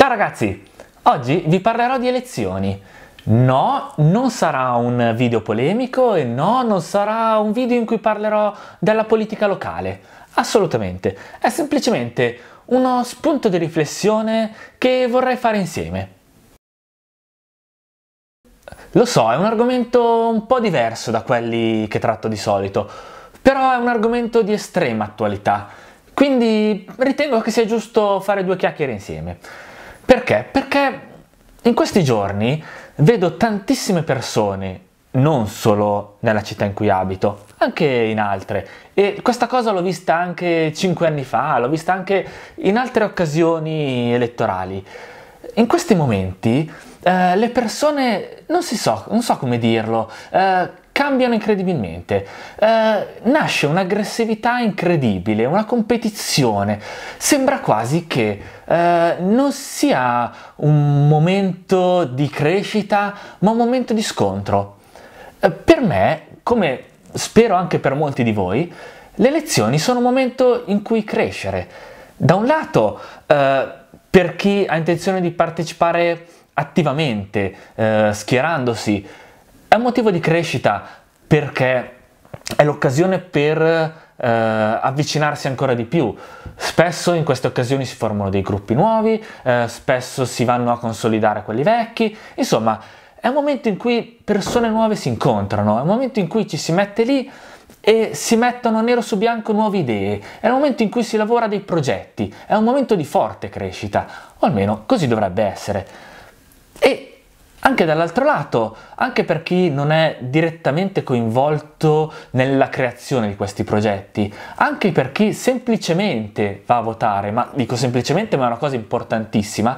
Ciao ragazzi, oggi vi parlerò di elezioni. No, non sarà un video polemico e no, non sarà un video in cui parlerò della politica locale. Assolutamente, è semplicemente uno spunto di riflessione che vorrei fare insieme. Lo so, è un argomento un po' diverso da quelli che tratto di solito, però è un argomento di estrema attualità, quindi ritengo che sia giusto fare due chiacchiere insieme. Perché? Perché in questi giorni vedo tantissime persone, non solo nella città in cui abito, anche in altre. E questa cosa l'ho vista anche cinque anni fa, l'ho vista anche in altre occasioni elettorali. In questi momenti eh, le persone, non, si so, non so come dirlo, eh, cambiano incredibilmente. Eh, nasce un'aggressività incredibile, una competizione. Sembra quasi che eh, non sia un momento di crescita, ma un momento di scontro. Eh, per me, come spero anche per molti di voi, le lezioni sono un momento in cui crescere. Da un lato, eh, per chi ha intenzione di partecipare attivamente, eh, schierandosi, è un motivo di crescita perché è l'occasione per Uh, avvicinarsi ancora di più. Spesso in queste occasioni si formano dei gruppi nuovi, uh, spesso si vanno a consolidare quelli vecchi, insomma è un momento in cui persone nuove si incontrano, è un momento in cui ci si mette lì e si mettono nero su bianco nuove idee, è un momento in cui si lavora dei progetti, è un momento di forte crescita, o almeno così dovrebbe essere. E anche dall'altro lato, anche per chi non è direttamente coinvolto nella creazione di questi progetti, anche per chi semplicemente va a votare, ma dico semplicemente ma è una cosa importantissima,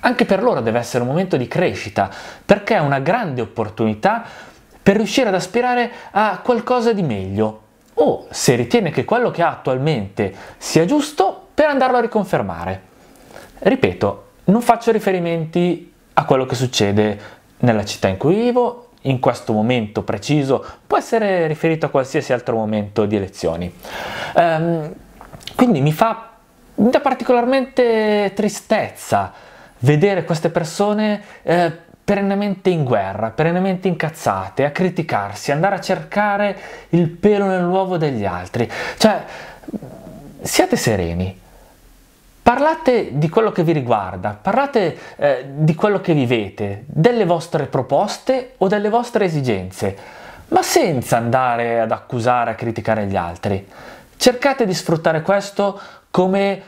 anche per loro deve essere un momento di crescita, perché è una grande opportunità per riuscire ad aspirare a qualcosa di meglio o se ritiene che quello che ha attualmente sia giusto per andarlo a riconfermare. Ripeto, non faccio riferimenti a quello che succede nella città in cui vivo, in questo momento preciso, può essere riferito a qualsiasi altro momento di elezioni. Ehm, quindi mi fa da particolarmente tristezza vedere queste persone eh, perennemente in guerra, perennemente incazzate, a criticarsi, andare a cercare il pelo nell'uovo degli altri. Cioè, siate sereni, Parlate di quello che vi riguarda, parlate eh, di quello che vivete, delle vostre proposte o delle vostre esigenze, ma senza andare ad accusare, a criticare gli altri. Cercate di sfruttare questo come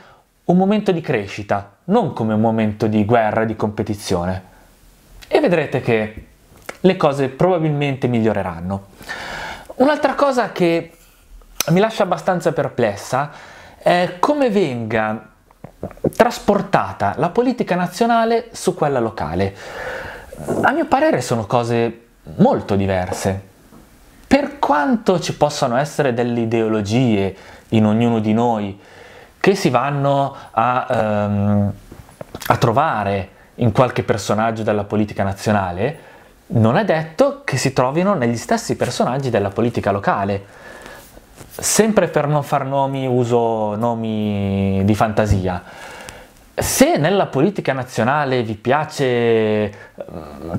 un momento di crescita, non come un momento di guerra e di competizione. E vedrete che le cose probabilmente miglioreranno. Un'altra cosa che mi lascia abbastanza perplessa è come venga trasportata la politica nazionale su quella locale. A mio parere sono cose molto diverse. Per quanto ci possano essere delle ideologie in ognuno di noi che si vanno a, ehm, a trovare in qualche personaggio della politica nazionale, non è detto che si trovino negli stessi personaggi della politica locale sempre per non far nomi uso nomi di fantasia. Se nella politica nazionale vi piace eh,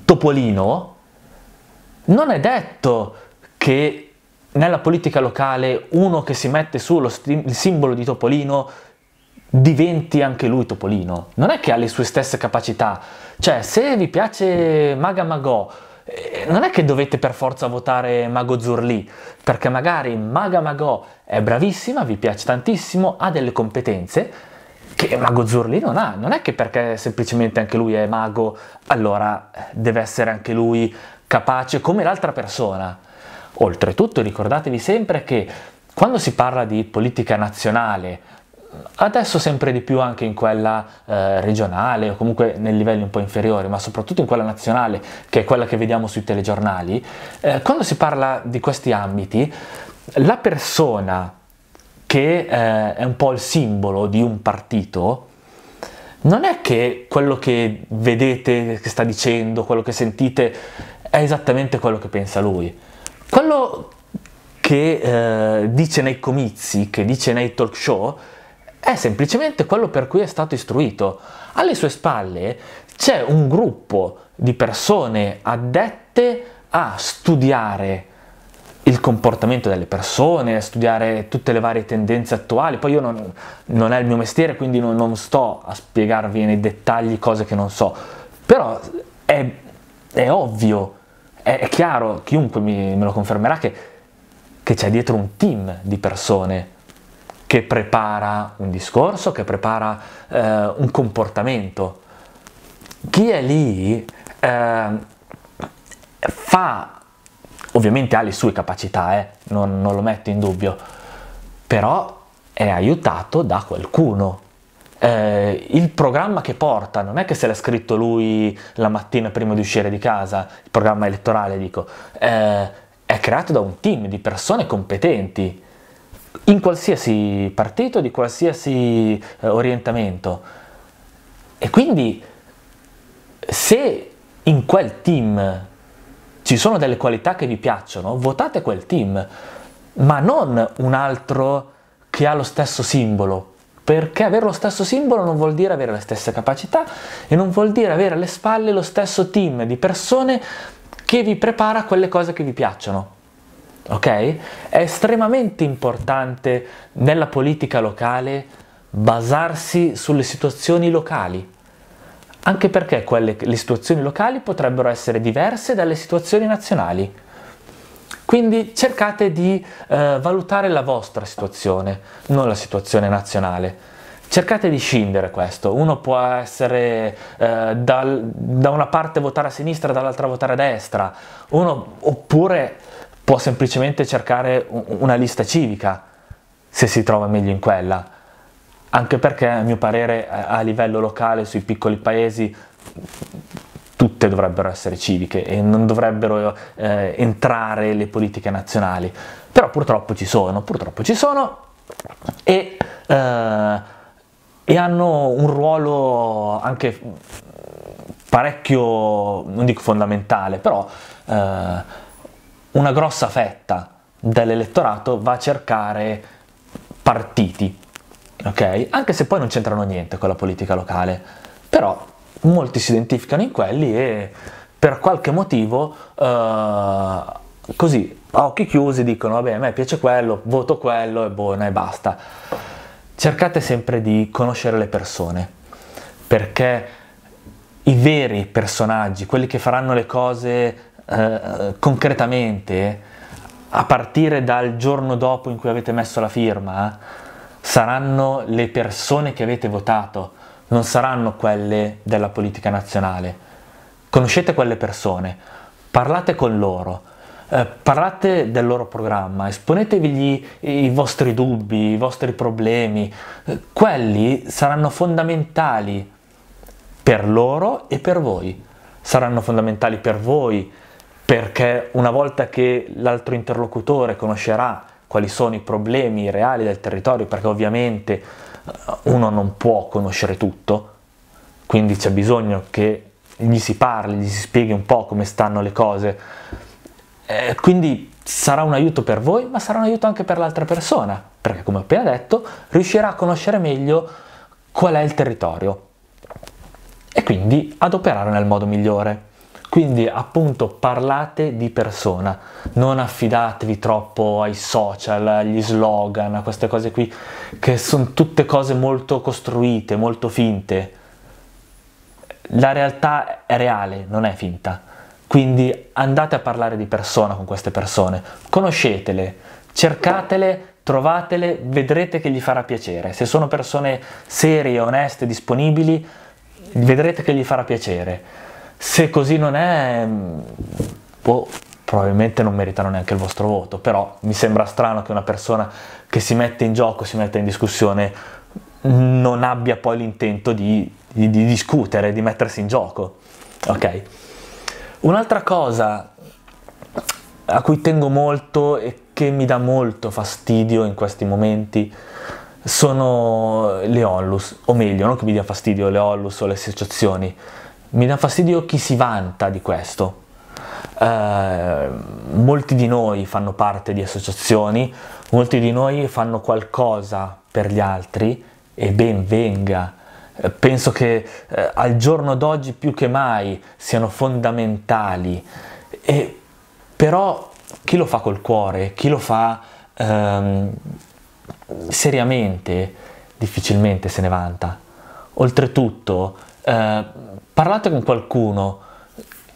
Topolino, non è detto che nella politica locale uno che si mette su lo il simbolo di Topolino diventi anche lui Topolino. Non è che ha le sue stesse capacità. Cioè, se vi piace Maga Magò, eh, non è che dovete per forza votare Mago Zurli, perché magari Maga Magò è bravissima, vi piace tantissimo, ha delle competenze che Mago Zurli non ha. Non è che perché semplicemente anche lui è mago, allora eh, deve essere anche lui capace come l'altra persona. Oltretutto ricordatevi sempre che quando si parla di politica nazionale adesso sempre di più anche in quella eh, regionale o comunque nei livelli un po' inferiori, ma soprattutto in quella nazionale, che è quella che vediamo sui telegiornali, eh, quando si parla di questi ambiti, la persona che eh, è un po' il simbolo di un partito, non è che quello che vedete, che sta dicendo, quello che sentite, è esattamente quello che pensa lui. Quello che eh, dice nei comizi, che dice nei talk show, è semplicemente quello per cui è stato istruito. Alle sue spalle c'è un gruppo di persone addette a studiare il comportamento delle persone, a studiare tutte le varie tendenze attuali. Poi io non, non è il mio mestiere, quindi non, non, sto a spiegarvi nei dettagli cose che non so. Però è, è ovvio, è, è, chiaro, chiunque mi, me lo confermerà, che, che c'è dietro un team di persone che prepara un discorso, che prepara eh, un comportamento. Chi è lì eh, fa, ovviamente ha le sue capacità, eh, non, non lo metto in dubbio, però è aiutato da qualcuno. Eh, il programma che porta non è che se l'ha scritto lui la mattina prima di uscire di casa, il programma elettorale dico, eh, è creato da un team di persone competenti in qualsiasi partito, di qualsiasi eh, orientamento. E quindi se in quel team ci sono delle qualità che vi piacciono, votate quel team, ma non un altro che ha lo stesso simbolo, perché avere lo stesso simbolo non vuol dire avere le stesse capacità e non vuol dire avere alle spalle lo stesso team di persone che vi prepara quelle cose che vi piacciono ok? È estremamente importante nella politica locale basarsi sulle situazioni locali, anche perché quelle, le situazioni locali potrebbero essere diverse dalle situazioni nazionali. Quindi cercate di eh, valutare la vostra situazione, non la situazione nazionale. Cercate di scindere questo, uno può essere eh, dal, da una parte votare a sinistra, dall'altra votare a destra, uno, oppure può semplicemente cercare una lista civica se si trova meglio in quella, anche perché a mio parere a livello locale sui piccoli paesi tutte dovrebbero essere civiche e non dovrebbero eh, entrare le politiche nazionali, però purtroppo ci sono, purtroppo ci sono e, eh, e hanno un ruolo anche parecchio, non dico fondamentale, però... Eh, una grossa fetta dell'elettorato va a cercare partiti, ok? Anche se poi non c'entrano niente con la politica locale, però molti si identificano in quelli e per qualche motivo uh, così a occhi chiusi dicono vabbè a me piace quello, voto quello e buona e basta. Cercate sempre di conoscere le persone perché i veri personaggi, quelli che faranno le cose eh, concretamente, a partire dal giorno dopo in cui avete messo la firma, saranno le persone che avete votato, non saranno quelle della politica nazionale. Conoscete quelle persone, parlate con loro, eh, parlate del loro programma, esponetevi i vostri dubbi, i vostri problemi, eh, quelli saranno fondamentali per loro e per voi, saranno fondamentali per voi perché una volta che l'altro interlocutore conoscerà quali sono i problemi reali del territorio, perché ovviamente eh, uno non può conoscere tutto, quindi c'è bisogno che gli si parli, gli si spieghi un po' come stanno le cose. Eh, quindi sarà un aiuto per voi, ma sarà un aiuto anche per l'altra persona, perché come ho appena detto, riuscirà a conoscere meglio qual è il territorio e quindi ad adoperare nel modo migliore. Quindi appunto parlate di persona, non affidatevi troppo ai social, agli slogan, a queste cose qui, che sono tutte cose molto costruite, molto finte. La realtà è reale, non è finta. Quindi andate a parlare di persona con queste persone, conoscetele, cercatele, trovatele, vedrete che gli farà piacere. Se sono persone serie, oneste, disponibili, vedrete che gli farà piacere se così non è, mm, boh, probabilmente non meritano neanche il vostro voto, però mi sembra strano che una persona che si mette in gioco, si mette in discussione, non abbia poi l'intento di, di, di discutere, di mettersi in gioco. Ok? Un'altra cosa a cui tengo molto e che mi dà molto fastidio in questi momenti sono le onlus, o meglio, non che mi dia fastidio le onlus o le associazioni, mi dà fastidio chi si vanta di questo. Eh, molti di noi fanno parte di associazioni, molti di noi fanno qualcosa per gli altri e ben venga. Eh, penso che eh, al giorno d'oggi più che mai siano fondamentali, e, però chi lo fa col cuore, chi lo fa ehm, seriamente, difficilmente se ne vanta. Oltretutto, eh, parlate con qualcuno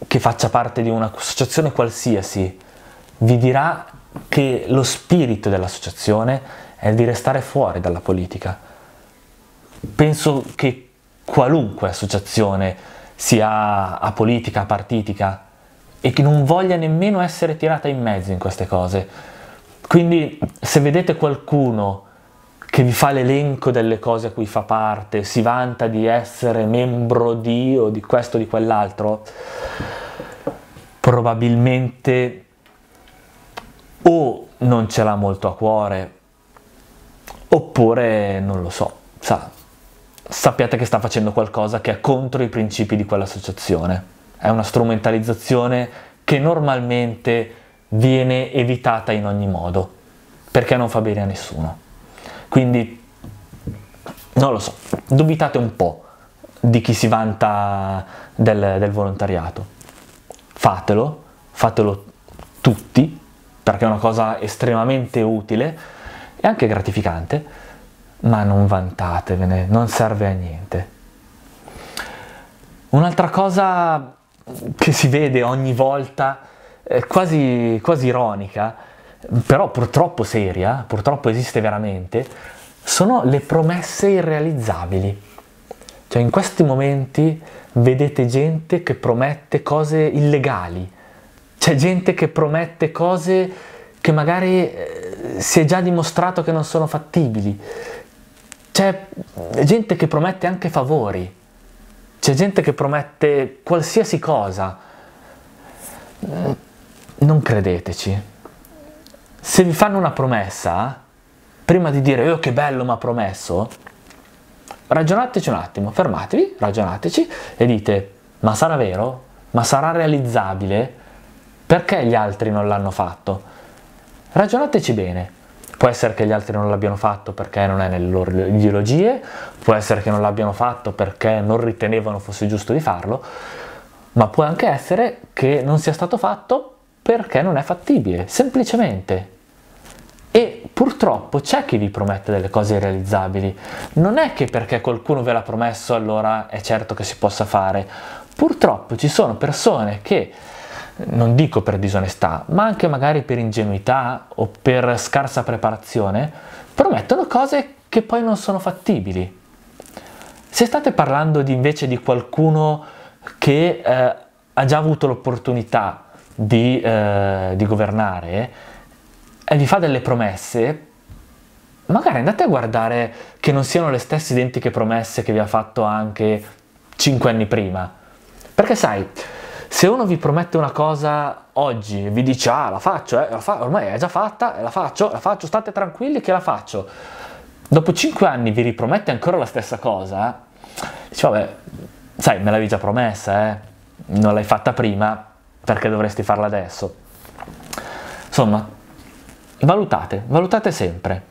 che faccia parte di un'associazione qualsiasi, vi dirà che lo spirito dell'associazione è di restare fuori dalla politica. Penso che qualunque associazione sia apolitica, partitica e che non voglia nemmeno essere tirata in mezzo in queste cose. Quindi se vedete qualcuno che vi fa l'elenco delle cose a cui fa parte, si vanta di essere membro di o di questo o di quell'altro, probabilmente o non ce l'ha molto a cuore, oppure non lo so, sa, sappiate che sta facendo qualcosa che è contro i principi di quell'associazione. È una strumentalizzazione che normalmente viene evitata in ogni modo, perché non fa bene a nessuno. Quindi, non lo so, dubitate un po' di chi si vanta del, del volontariato. Fatelo, fatelo tutti, perché è una cosa estremamente utile e anche gratificante, ma non vantatevene, non serve a niente. Un'altra cosa che si vede ogni volta, eh, quasi, quasi ironica, però purtroppo seria, purtroppo esiste veramente, sono le promesse irrealizzabili. Cioè in questi momenti vedete gente che promette cose illegali, c'è gente che promette cose che magari eh, si è già dimostrato che non sono fattibili, c'è gente che promette anche favori, c'è gente che promette qualsiasi cosa. Mm, non credeteci se vi fanno una promessa, prima di dire oh che bello mi ha promesso, ragionateci un attimo, fermatevi, ragionateci e dite ma sarà vero? Ma sarà realizzabile? Perché gli altri non l'hanno fatto? Ragionateci bene. Può essere che gli altri non l'abbiano fatto perché non è nelle loro ideologie, può essere che non l'abbiano fatto perché non ritenevano fosse giusto di farlo, ma può anche essere che non sia stato fatto perché non è fattibile, semplicemente. E purtroppo c'è chi vi promette delle cose irrealizzabili. Non è che perché qualcuno ve l'ha promesso allora è certo che si possa fare. Purtroppo ci sono persone che, non dico per disonestà, ma anche magari per ingenuità o per scarsa preparazione, promettono cose che poi non sono fattibili. Se state parlando di, invece di qualcuno che eh, ha già avuto l'opportunità di, eh, di governare e vi fa delle promesse, magari andate a guardare che non siano le stesse identiche promesse che vi ha fatto anche 5 anni prima. Perché sai, se uno vi promette una cosa oggi vi dice ah la faccio, eh, la fa- ormai è già fatta, eh, la faccio, la faccio, state tranquilli che la faccio. Dopo 5 anni vi ripromette ancora la stessa cosa, dice vabbè, sai me l'avevi già promessa, eh? non l'hai fatta prima, perché dovresti farla adesso? Insomma, valutate, valutate sempre.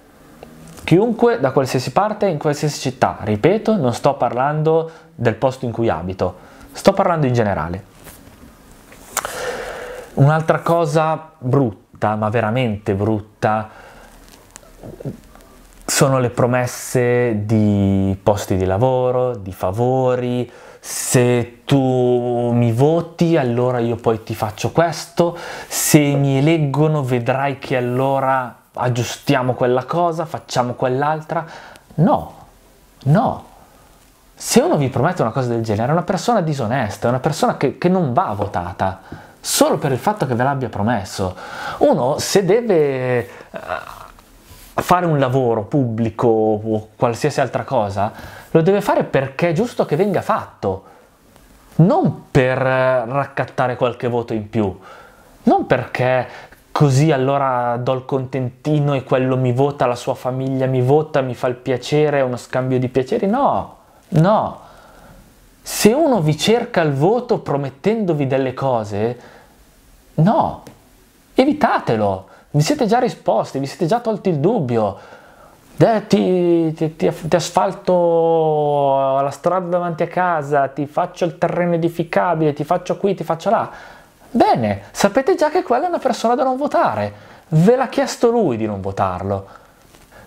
Chiunque da qualsiasi parte, in qualsiasi città, ripeto, non sto parlando del posto in cui abito, sto parlando in generale. Un'altra cosa brutta, ma veramente brutta, sono le promesse di posti di lavoro, di favori, se tu mi voti allora io poi ti faccio questo, se mi eleggono vedrai che allora aggiustiamo quella cosa, facciamo quell'altra. No, no. Se uno vi promette una cosa del genere è una persona disonesta, è una persona che, che non va votata solo per il fatto che ve l'abbia promesso. Uno se deve eh, fare un lavoro pubblico o qualsiasi altra cosa, lo deve fare perché è giusto che venga fatto, non per eh, raccattare qualche voto in più, non perché così allora do il contentino e quello mi vota, la sua famiglia mi vota, mi fa il piacere, è uno scambio di piaceri, no, no. Se uno vi cerca il voto promettendovi delle cose, no, evitatelo, vi siete già risposti, vi siete già tolti il dubbio. Eh, ti, ti, ti, ti, asfalto la strada davanti a casa, ti faccio il terreno edificabile, ti faccio qui, ti faccio là. Bene, sapete già che quella è una persona da non votare. Ve l'ha chiesto lui di non votarlo.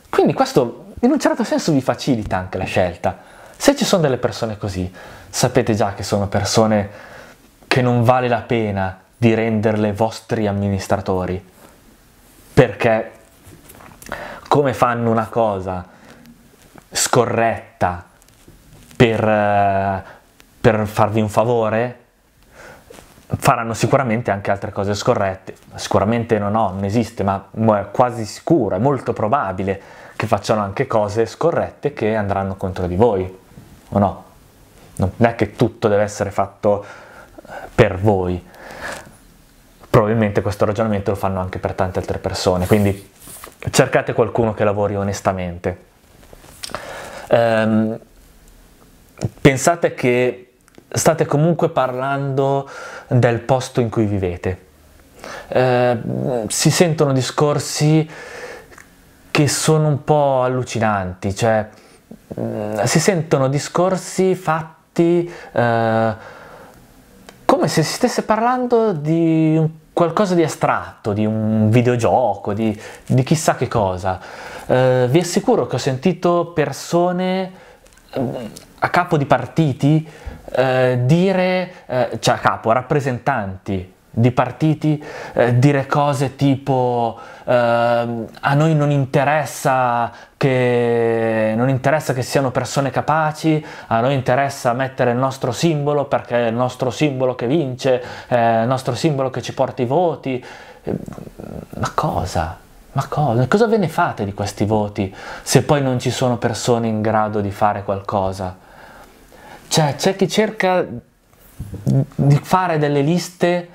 Quindi questo in un certo senso vi facilita anche la scelta. Se ci sono delle persone così, sapete già che sono persone che non vale la pena di renderle vostri amministratori, perché come fanno una cosa scorretta per, eh, per farvi un favore, faranno sicuramente anche altre cose scorrette. Sicuramente no, no, non esiste, ma è quasi sicuro, è molto probabile che facciano anche cose scorrette che andranno contro di voi, o no? Non è che tutto deve essere fatto per voi probabilmente questo ragionamento lo fanno anche per tante altre persone, quindi cercate qualcuno che lavori onestamente. Ehm, pensate che state comunque parlando del posto in cui vivete. Eh, si sentono discorsi che sono un po' allucinanti, cioè eh, si sentono discorsi fatti eh, come se si stesse parlando di un qualcosa di astratto, di un videogioco, di, di chissà che cosa. Eh, vi assicuro che ho sentito persone eh, a capo di partiti eh, dire, eh, cioè a capo, rappresentanti di partiti eh, dire cose tipo eh, a noi non interessa, che, non interessa che siano persone capaci, a noi interessa mettere il nostro simbolo perché è il nostro simbolo che vince, è il nostro simbolo che ci porta i voti. Ehm, ma cosa? Ma cosa? Cosa ve ne fate di questi voti se poi non ci sono persone in grado di fare qualcosa? Cioè, c'è chi cerca di fare delle liste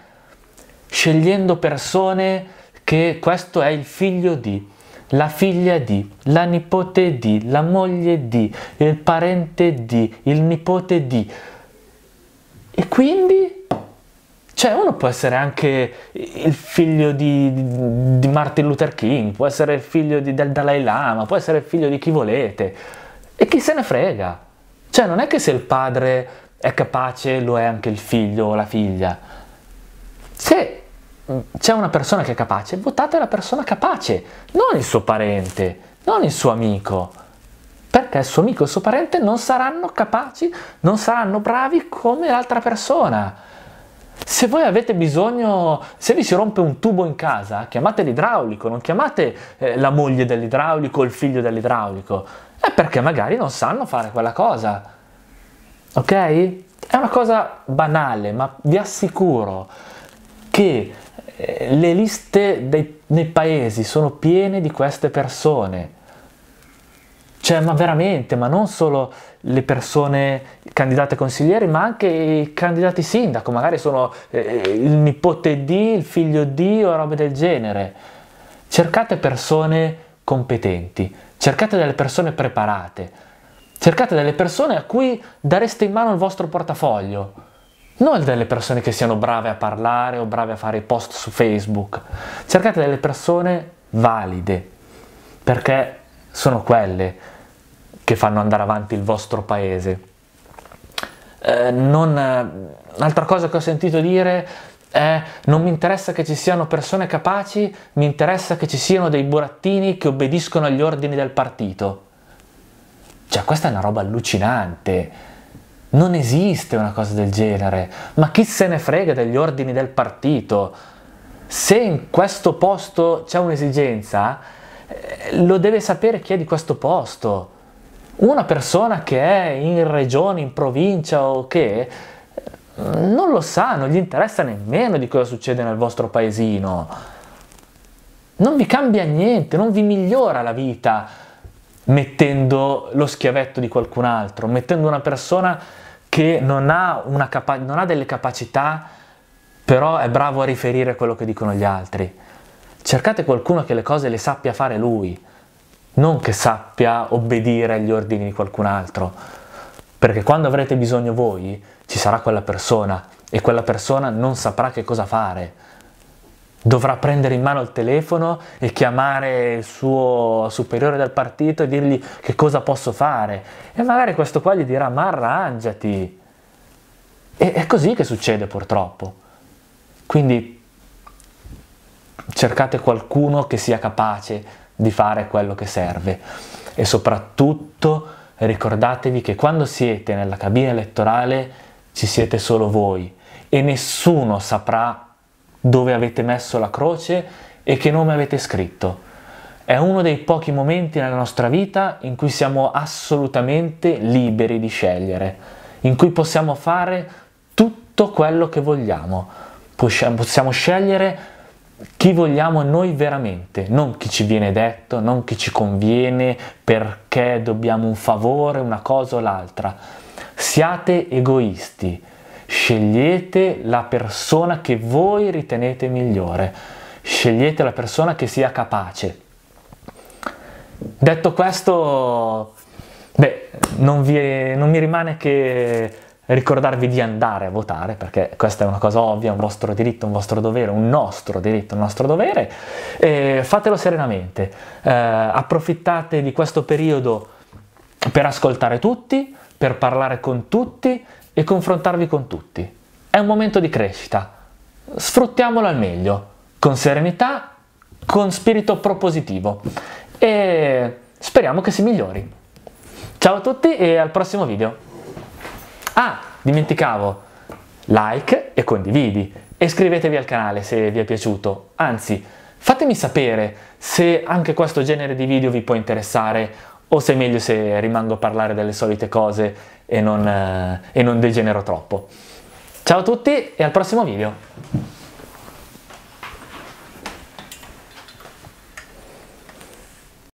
scegliendo persone che questo è il figlio di, la figlia di, la nipote di, la moglie di, il parente di, il nipote di. E quindi, cioè uno può essere anche il figlio di, di Martin Luther King, può essere il figlio di, del Dalai Lama, può essere il figlio di chi volete. E chi se ne frega? Cioè non è che se il padre è capace lo è anche il figlio o la figlia. Se c'è una persona che è capace, votate la persona capace, non il suo parente, non il suo amico, perché il suo amico e il suo parente non saranno capaci, non saranno bravi come l'altra persona. Se voi avete bisogno, se vi si rompe un tubo in casa, chiamate l'idraulico, non chiamate eh, la moglie dell'idraulico o il figlio dell'idraulico, è perché magari non sanno fare quella cosa. Ok? È una cosa banale, ma vi assicuro che eh, le liste dei, nei paesi sono piene di queste persone. Cioè, ma veramente, ma non solo le persone candidate consiglieri, ma anche i candidati sindaco, magari sono eh, il nipote di, il figlio di o robe del genere. Cercate persone competenti, cercate delle persone preparate, cercate delle persone a cui dareste in mano il vostro portafoglio, non delle persone che siano brave a parlare o brave a fare post su Facebook. Cercate delle persone valide, perché sono quelle che fanno andare avanti il vostro paese. Eh, non, un'altra eh, cosa che ho sentito dire è non mi interessa che ci siano persone capaci, mi interessa che ci siano dei burattini che obbediscono agli ordini del partito. Cioè, questa è una roba allucinante non esiste una cosa del genere, ma chi se ne frega degli ordini del partito? Se in questo posto c'è un'esigenza, eh, lo deve sapere chi è di questo posto. Una persona che è in regione, in provincia o che eh, non lo sa, non gli interessa nemmeno di cosa succede nel vostro paesino. Non vi cambia niente, non vi migliora la vita mettendo lo schiavetto di qualcun altro, mettendo una persona che non ha, capa- non ha delle capacità, però è bravo a riferire quello che dicono gli altri. Cercate qualcuno che le cose le sappia fare lui, non che sappia obbedire agli ordini di qualcun altro, perché quando avrete bisogno voi ci sarà quella persona e quella persona non saprà che cosa fare dovrà prendere in mano il telefono e chiamare il suo superiore del partito e dirgli che cosa posso fare. E magari questo qua gli dirà ma arrangiati. E è così che succede purtroppo. Quindi cercate qualcuno che sia capace di fare quello che serve e soprattutto ricordatevi che quando siete nella cabina elettorale ci siete solo voi e nessuno saprà dove avete messo la croce e che nome avete scritto. È uno dei pochi momenti nella nostra vita in cui siamo assolutamente liberi di scegliere, in cui possiamo fare tutto quello che vogliamo, possiamo scegliere chi vogliamo noi veramente, non chi ci viene detto, non chi ci conviene, perché dobbiamo un favore, una cosa o l'altra. Siate egoisti, Scegliete la persona che voi ritenete migliore, scegliete la persona che sia capace. Detto questo, beh, non, vi, non mi rimane che ricordarvi di andare a votare, perché questa è una cosa ovvia, un vostro diritto, un vostro dovere, un nostro diritto, un nostro dovere, e fatelo serenamente, eh, approfittate di questo periodo per ascoltare tutti, per parlare con tutti e confrontarvi con tutti. È un momento di crescita. Sfruttiamolo al meglio, con serenità, con spirito propositivo e speriamo che si migliori. Ciao a tutti e al prossimo video. Ah, dimenticavo, like e condividi e iscrivetevi al canale se vi è piaciuto. Anzi, fatemi sapere se anche questo genere di video vi può interessare o se è meglio se rimango a parlare delle solite cose e non, eh, e non degenero troppo. Ciao a tutti e al prossimo video!